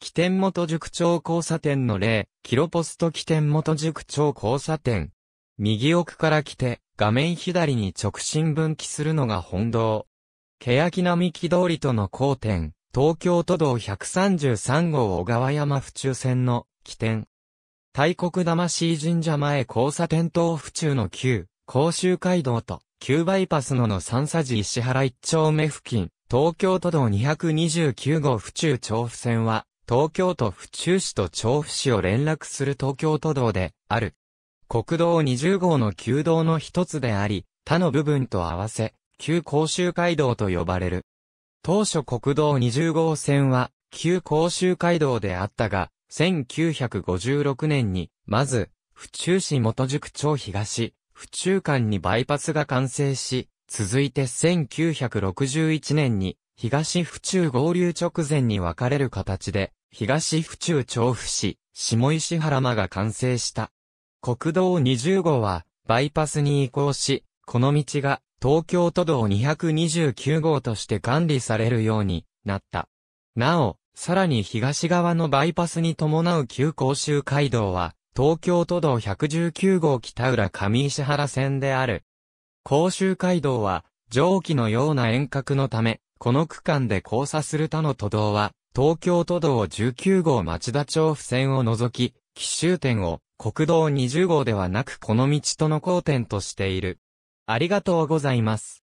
起点元塾長交差点の例、キロポスト起点元塾長交差点。右奥から来て、画面左に直進分岐するのが本堂。欅並木通りとの交点、東京都道133号小川山府中線の起点。大国魂神社前交差点東府中の旧、甲州街道と、旧バイパスのの三佐寺石原一丁目付近、東京都道229号府中調布線は、東京都府中市と調布市を連絡する東京都道である。国道20号の旧道の一つであり、他の部分と合わせ、旧甲州街道と呼ばれる。当初国道20号線は、旧甲州街道であったが、1956年に、まず、府中市元宿町東、府中間にバイパスが完成し、続いて1961年に、東府中合流直前に分かれる形で、東府中調布市、下石原間が完成した。国道20号は、バイパスに移行し、この道が、東京都道229号として管理されるようになった。なお、さらに東側のバイパスに伴う旧甲州街道は、東京都道119号北浦上石原線である。甲州街道は、蒸気のような遠隔のため、この区間で交差する他の都道は、東京都道19号町田町付線を除き、奇襲点を国道20号ではなくこの道との交点としている。ありがとうございます。